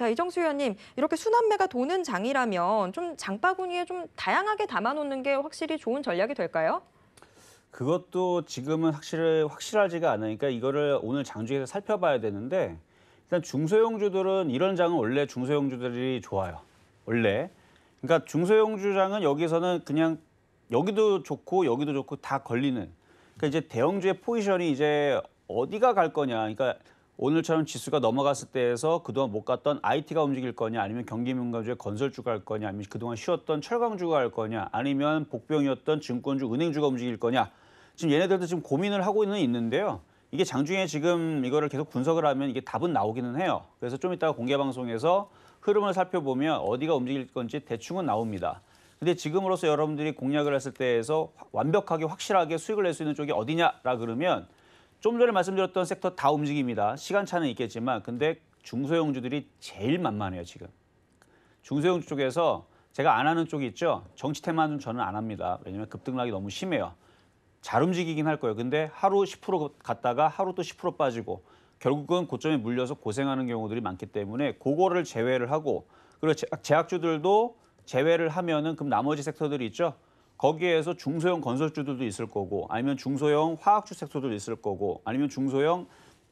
자, 이정수 의원님, 이렇게 순환매가 도는 장이라면 좀 장바구니에 좀 다양하게 담아놓는 게 확실히 좋은 전략이 될까요? 그것도 지금은 확실, 히 확실하지가 않으니까 이거를 오늘 장중에서 살펴봐야 되는데 일단 중소형주들은 이런 장은 원래 중소형주들이 좋아요. 원래. 그러니까 중소형주장은 여기서는 그냥 여기도 좋고 여기도 좋고 다 걸리는. 그러니까 이제 대형주의 포지션이 이제 어디가 갈 거냐. 그러니까 오늘처럼 지수가 넘어갔을 때에서 그동안 못 갔던 IT가 움직일 거냐 아니면 경기민감주의 건설주가 할 거냐 아니면 그동안 쉬었던 철강주가 할 거냐 아니면 복병이었던 증권주 은행주가 움직일 거냐 지금 얘네들도 지금 고민을 하고는 있는데요. 이게 장중에 지금 이거를 계속 분석을 하면 이게 답은 나오기는 해요. 그래서 좀 이따가 공개 방송에서 흐름을 살펴보면 어디가 움직일 건지 대충은 나옵니다. 근데 지금으로서 여러분들이 공략을 했을 때에서 완벽하게 확실하게 수익을 낼 수 있는 쪽이 어디냐라 그러면 좀 전에 말씀드렸던 섹터 다 움직입니다. 시간차는 있겠지만 근데 중소형주들이 제일 만만해요 지금. 중소형주 쪽에서 제가 안 하는 쪽이 있죠. 정치 테마는 저는 안 합니다. 왜냐하면 급등락이 너무 심해요. 잘 움직이긴 할 거예요. 근데 하루 10% 갔다가 하루 또 10% 빠지고 결국은 고점에 물려서 고생하는 경우들이 많기 때문에 그거를 제외를 하고 그리고 제약주들도 제외를 하면은 그럼 나머지 섹터들이 있죠. 거기에서 중소형 건설주들도 있을 거고 아니면 중소형 화학주 섹터들도 있을 거고 아니면 중소형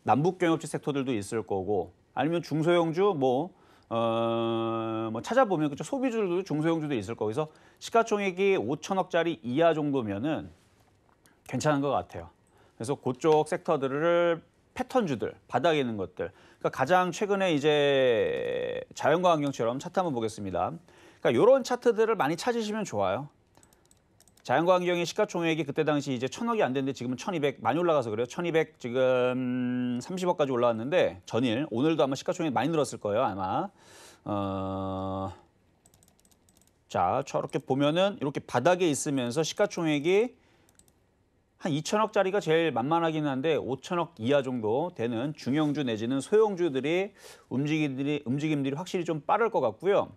남북경협주 섹터들도 있을 거고 아니면 중소형주 뭐 어, 뭐 찾아보면 그쵸 소비주들도 중소형주도 있을 거고 그래서 시가총액이 5천억짜리 이하 정도면은 괜찮은 것 같아요. 그래서 그쪽 섹터들을 패턴주들 바닥에 있는 것들 그러니까 가장 최근에 이제 자연과 환경처럼 차트 한번 보겠습니다. 그러니까 이런 차트들을 많이 찾으시면 좋아요. 자연광경의 시가총액이 그때 당시 이제 천억이 안 됐는데 지금은 천이백 많이 올라가서 그래요. 천이백 지금 삼십억까지 올라왔는데 전일 오늘도 아마 시가총액 많이 늘었을 거예요. 아마 어. 자, 저렇게 보면은 이렇게 바닥에 있으면서 시가총액이 한 2천억짜리가 제일 만만하긴 한데 5천억 이하 정도 되는 중형주 내지는 소형주들이 움직임들이, 움직임들이 확실히 좀 빠를 것 같고요.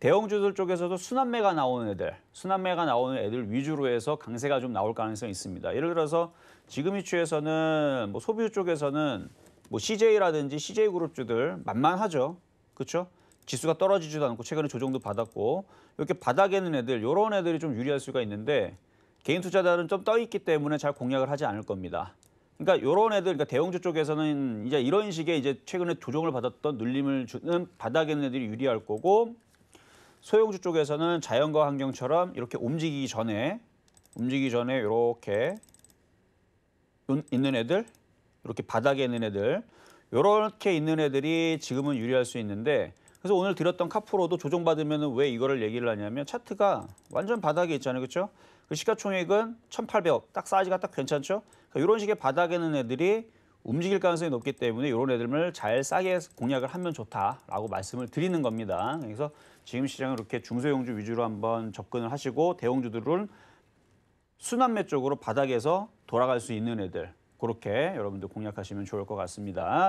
대형주들 쪽에서도 순환매가 나오는 애들, 순환매가 나오는 애들 위주로 해서 강세가 좀 나올 가능성이 있습니다. 예를 들어서 지금 이추에서는 뭐 소비주 쪽에서는 뭐 CJ라든지 CJ그룹주들 만만하죠. 그렇죠? 지수가 떨어지지도 않고 최근에 조정도 받았고 이렇게 바닥에는 애들, 이런 애들이 좀 유리할 수가 있는데 개인 투자자들은 좀떠 있기 때문에 잘 공략을 하지 않을 겁니다. 그러니까 이런 애들, 그러니까 대형주 쪽에서는 이제 이런 식의 이제 최근에 조정을 받았던 눌림을 주는 바닥에 있는 애들이 유리할 거고 소형주 쪽에서는 자연과 환경처럼 이렇게 움직이기 전에 움직이기 전에 이렇게 있는 애들 이렇게 바닥에 있는 애들 이렇게 있는 애들이 지금은 유리할 수 있는데 그래서 오늘 드렸던 카프로도 조정받으면 왜 이거를 얘기를 하냐면 차트가 완전 바닥에 있잖아요. 그렇죠? 그 시가총액은 1,800억 딱 사이즈가 딱 괜찮죠? 그러니까 이런 식의 바닥에 있는 애들이 움직일 가능성이 높기 때문에 이런 애들을 잘 싸게 공략을 하면 좋다라고 말씀을 드리는 겁니다. 그래서 지금 시장은 이렇게 중소형주 위주로 한번 접근을 하시고 대형주들은 순환매 쪽으로 바닥에서 돌아갈 수 있는 애들 그렇게 여러분들 공략하시면 좋을 것 같습니다.